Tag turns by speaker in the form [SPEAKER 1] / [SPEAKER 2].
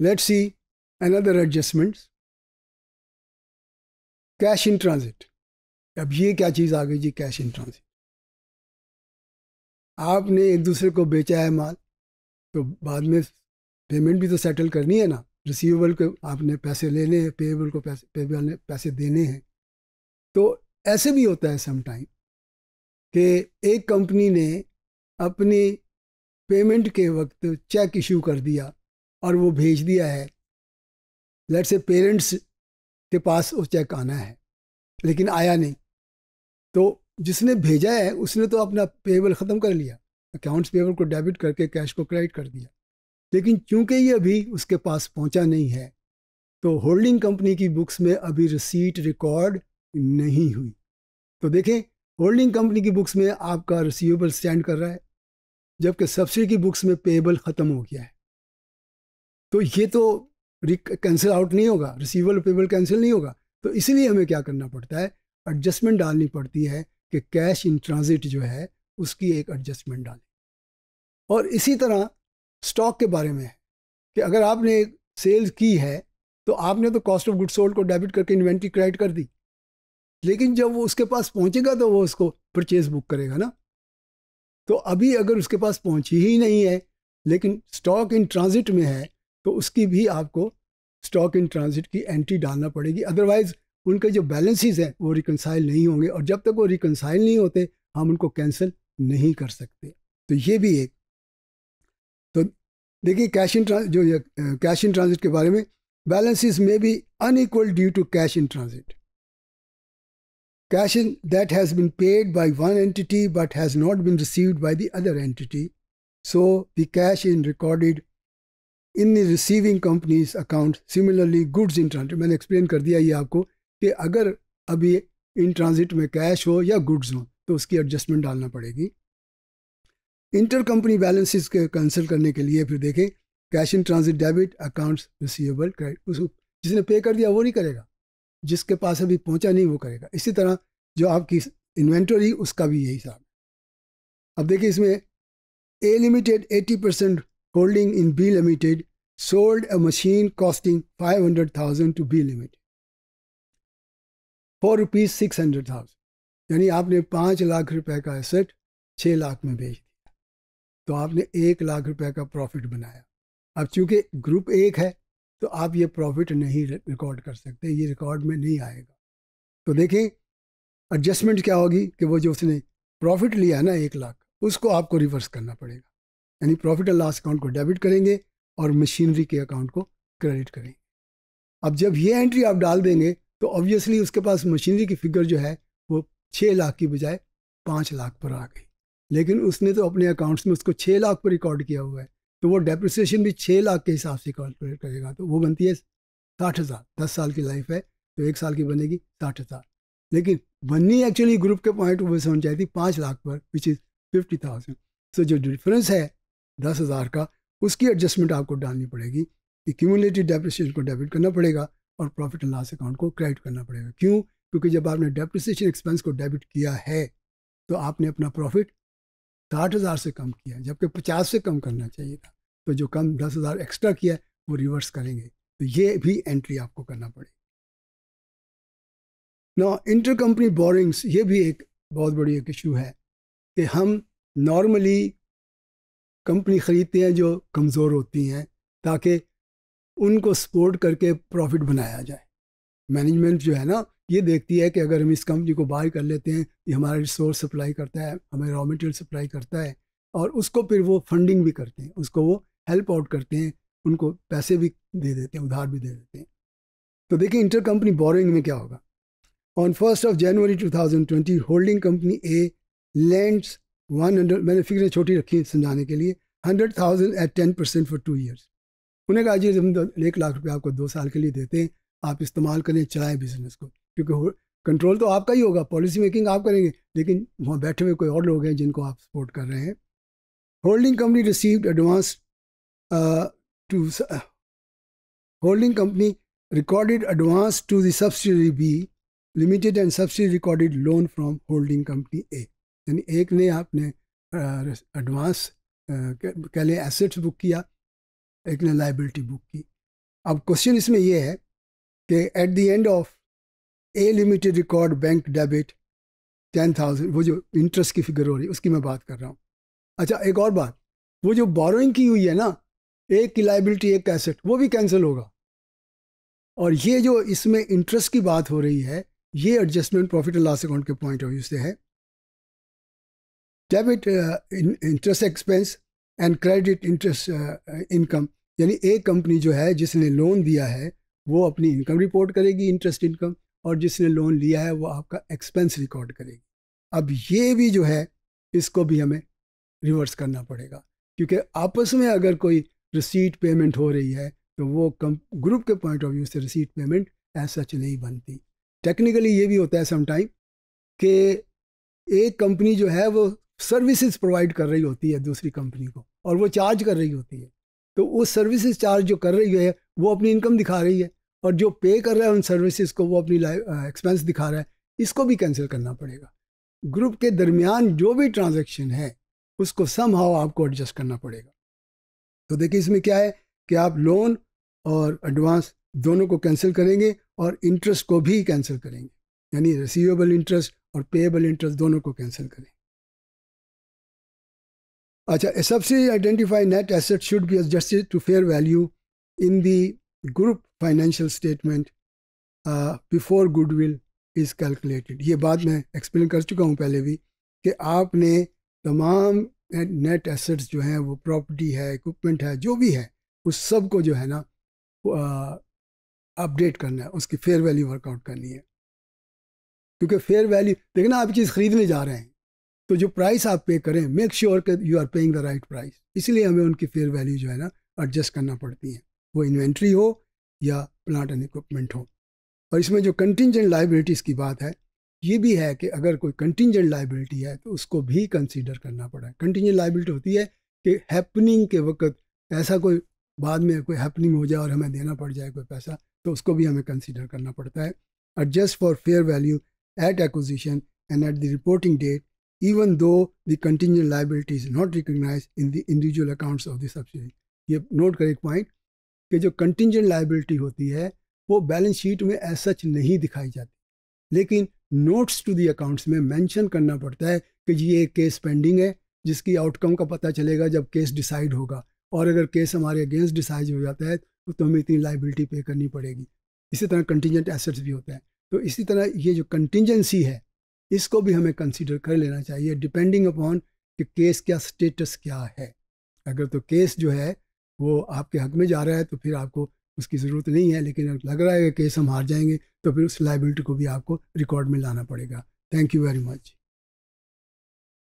[SPEAKER 1] Let's see another adjustments. Cash in transit अब ये क्या चीज़ आ गई जी कैश इन ट्रांजिट आपने एक दूसरे को बेचा है माल तो बाद में पेमेंट भी तो सेटल करनी है ना रिसीवेबल को आपने पैसे लेने हैं पेएबल को पैसे पेबल ने पैसे देने हैं तो ऐसे भी होता है समटाइम कि एक कंपनी ने अपनी पेमेंट के वक्त चेक इशू कर दिया और वो भेज दिया है लेट से पेरेंट्स के पास वो चेक आना है लेकिन आया नहीं तो जिसने भेजा है उसने तो अपना पेबल ख़त्म कर लिया अकाउंट्स पेबल को डेबिट करके कैश को क्रेडिट कर दिया लेकिन चूंकि ये अभी उसके पास पहुंचा नहीं है तो होल्डिंग कंपनी की बुक्स में अभी रिसीट रिकॉर्ड नहीं हुई तो देखें होल्डिंग कंपनी की बुक्स में आपका रिसीवेबल स्टैंड कर रहा है जबकि सब्सिडी की बुक्स में पेबल ख़त्म हो गया है तो ये तो कैंसिल आउट नहीं होगा रिसीवल पेबल कैंसिल नहीं होगा तो इसीलिए हमें क्या करना पड़ता है एडजस्टमेंट डालनी पड़ती है कि कैश इन ट्रांजिट जो है उसकी एक एडजस्टमेंट डालें और इसी तरह स्टॉक के बारे में है कि अगर आपने सेल्स की है तो आपने तो कॉस्ट ऑफ गुड सोल्ड को डेबिट करके इन्वेंट्री क्रेडिट कर दी लेकिन जब वो उसके पास पहुंचेगा तो वो उसको परचेज बुक करेगा ना तो अभी अगर उसके पास पहुंची ही नहीं है लेकिन स्टॉक इन ट्रांजिट में है तो उसकी भी आपको स्टॉक इन ट्रांजिट की एंट्री डालना पड़ेगी अदरवाइज़ उनके जो बैलेंसेस हैं वो रिकनसाइल नहीं होंगे और जब तक वो रिकनसाइल नहीं होते हम उनको कैंसिल नहीं कर सकते तो ये भी एक तो देखिए कैश इन जो कैश इन ट्रांजिट के बारे में बैलेंसेस में be unequal due to cash in transit cash in that has been paid by one entity but has not been received by the other entity so the cash in recorded in receiving company's account similarly goods in transit मैंने explain कर दिया ये आपको कि अगर अभी in transit में cash हो या गुड्स हो तो उसकी एडजस्टमेंट डालना पड़ेगी इंटर कंपनी बैलेंसेस के कैंसिल करने के लिए फिर देखें cash in transit debit accounts receivable credit उसको जिसने पे कर दिया वो नहीं करेगा जिसके पास अभी पहुंचा नहीं वो करेगा इसी तरह जो आपकी इन्वेंटरी उसका भी यही हिसाब अब देखिए इसमें A limited 80 percent holding in B limited sold a machine costing 500,000 to be limited. Four rupees six hundred thousand यानी आपने पाँच लाख रुपए का एसेट छः लाख में बेच दिया तो आपने एक लाख रुपए का प्रॉफिट बनाया अब चूंकि ग्रुप एक है तो आप ये प्रॉफिट नहीं रिकॉर्ड कर सकते ये रिकॉर्ड में नहीं आएगा तो देखें एडजस्टमेंट क्या होगी कि वो जो उसने प्रॉफिट लिया ना एक लाख उसको आपको रिवर्स करना पड़ेगा यानी प्रॉफिट और लॉस अकाउंट को डेबिट करेंगे और मशीनरी के अकाउंट को क्रेडिट करेंगे अब जब ये एंट्री आप डाल देंगे तो ऑब्वियसली उसके पास मशीनरी की फिगर जो है वो छः लाख की बजाय पाँच लाख पर आ गई लेकिन उसने तो अपने अकाउंट्स में उसको छः लाख पर रिकॉर्ड किया हुआ है तो वो डेप्रिसिएशन भी छः लाख के हिसाब से कैलकुलेट करेगा तो वो बनती है साठ हज़ार दस साल की लाइफ है तो एक साल की बनेगी साठ हज़ार लेकिन बननी एक्चुअली ग्रुप के पॉइंट वो होनी चाहिए पाँच लाख पर which is fifty thousand so जो डिफरेंस है दस हज़ार का उसकी एडजस्टमेंट आपको डालनी पड़ेगी कि क्यूमुलेटिव डेप्रिसिएशन को डेबिट करना पड़ेगा और प्रॉफिट एंड लॉस अकाउंट को क्रेडिट करना पड़ेगा क्यों क्योंकि जब आपने डेप्रिसिएशन एक्सपेंस को डेबिट किया है तो आपने अपना प्रॉफिट साठ हज़ार से कम किया जबकि पचास से कम करना चाहिए था तो जो कम दस हज़ार एक्स्ट्रा किया है वो रिवर्स करेंगे तो ये भी एंट्री आपको करना पड़ेगी ना इंटर कंपनी बोरिंग्स ये भी एक बहुत बड़ी एक इशू है कि हम नॉर्मली कंपनी ख़रीदते हैं जो कमज़ोर होती हैं ताकि उनको सपोर्ट करके प्रॉफिट बनाया जाए मैनेजमेंट जो है ना ये देखती है कि अगर हम इस कंपनी को बाय कर लेते हैं ये हमारा रिसोर्स सप्लाई करता है हमें रॉ मटेरियल सप्लाई करता है और उसको फिर वो फंडिंग भी करते हैं उसको वो हेल्प आउट करते हैं उनको पैसे भी दे देते हैं उधार भी दे देते हैं तो देखिए इंटर कंपनी बोरिंग में क्या होगा on first of January to holding company A lends one hundred मैंने फिक्रें छोटी रखी समझाने के लिए hundred thousand at ten percent for two years उन्हें कहा जी हम एक लाख रुपये आपको दो साल के लिए देते हैं आप इस्तेमाल करें चलाएं बिजनेस को क्योंकि कंट्रोल तो आपका ही होगा पॉलिसी मेकिंग आप करेंगे लेकिन वहाँ बैठे हुए कोई और लोग हैं जिनको आप सपोर्ट कर रहे हैं holding company received advance to holding company recorded advance to subsidiary B limited and subsidy recorded loan from holding company A यानी एक ने आपने एडवांस कह लें एसेट्स बुक किया एक ने लाइबिलिटी बुक की अब क्वेश्चन इसमें यह है कि at the end of A limited record bank debit ten thousand वो जो इंटरेस्ट की फिगर हो रही है उसकी मैं बात कर रहा हूँ अच्छा एक और बात वो जो बोरोइंग की हुई है ना एक की लाइबिलिटी एक एसेट वो भी कैंसिल होगा और ये जो इसमें इंटरेस्ट की बात हो रही है ये adjustment profit and loss account के पॉइंट ऑफ व्यू से है debit interest expense and credit interest income यानी एक कंपनी जो है जिसने लोन दिया है वो अपनी इनकम रिपोर्ट करेगी इंटरेस्ट इनकम और जिसने लोन लिया है वो आपका एक्सपेंस रिकॉर्ड करेगी अब ये भी जो है इसको भी हमें रिवर्स करना पड़ेगा क्योंकि आपस में अगर कोई रिसीट पेमेंट हो रही है तो वो कम ग्रुप के पॉइंट ऑफ व्यू से रिसीट पेमेंट एज सच नहीं बनती टेक्निकली ये भी होता है समटाइम कि एक कंपनी जो है वो सर्विसेज प्रोवाइड कर रही होती है दूसरी कंपनी को और वो चार्ज कर रही होती है तो वो सर्विसेज चार्ज जो कर रही है वो अपनी इनकम दिखा रही है और जो पे कर रहा है उन सर्विसेज को वो अपनी एक्सपेंस दिखा रहा है इसको भी कैंसिल करना पड़ेगा ग्रुप के दरमियान जो भी ट्रांजेक्शन है उसको सम हाउ आपको एडजस्ट करना पड़ेगा तो देखिए इसमें क्या है कि आप लोन और एडवांस दोनों को कैंसिल करेंगे और इंटरेस्ट को भी कैंसिल करेंगे यानी रिसीवेबल इंटरेस्ट और पेएबल इंटरेस्ट दोनों को कैंसिल करेंगे अच्छा subsidy identify net asset should be adjusted to fair value in the group financial statement before goodwill is calculated ये बात मैं एक्सप्लेन कर चुका हूँ पहले भी कि आपने तमाम नेट एसेट्स जो हैं वो प्रॉपर्टी है इक्विपमेंट है जो भी है उस सब को जो है ना अपडेट करना है उसकी फेयर वैल्यू वर्कआउट करनी है क्योंकि फेयर वैल्यू देखना आप चीज़ खरीदने जा रहे हैं तो जो प्राइस आप पे करें मेक श्योर कि you are paying the right price इसलिए हमें उनकी फेयर वैल्यू जो है ना एडजस्ट करना पड़ती है वो इन्वेंट्री हो या प्लांट एंड इक्विपमेंट हो और इसमें जो कंटिजेंट लाइबिलिटीज़ की बात है ये भी है कि अगर कोई कंटिजेंट लाइबिलिटी है तो उसको भी कंसिडर करना पड़ा कंटिजेंट लाइबिलिटी होती है कि हैपनिंग के वक्त ऐसा कोई बाद में कोई हैपनिंग हो जाए और हमें देना पड़ जाए कोई पैसा तो उसको भी हमें कंसीडर करना पड़ता है adjust for fair value at acquisition and at the reporting date even though the contingent liability is not recognized in the individual accounts of the subsidiary ये नोट कर एक पॉइंट कि जो कंटिजेंट लाइबिलिटी होती है वो बैलेंस शीट में as such नहीं दिखाई जाती लेकिन नोट्स टू दी अकाउंट्स में मैंशन करना पड़ता है कि ये एक केस पेंडिंग है जिसकी आउटकम का पता चलेगा जब केस डिसाइड होगा और अगर केस हमारे अगेंस्ट डिसाइड हो जाता है तो, हमें इतनी लाइबिलिटी पे करनी पड़ेगी इसी तरह कंटिजेंट एसेट्स भी होते हैं तो इसी तरह ये जो कंटिजेंसी है इसको भी हमें कंसीडर कर लेना चाहिए डिपेंडिंग अपॉन कि केस क्या स्टेटस क्या है अगर तो केस जो है वो आपके हक में जा रहा है तो फिर आपको उसकी ज़रूरत नहीं है लेकिन लग रहा है कि केस हम हार जाएंगे तो फिर उस लाइबिलिटी को भी आपको रिकॉर्ड में लाना पड़ेगा थैंक यू वेरी मच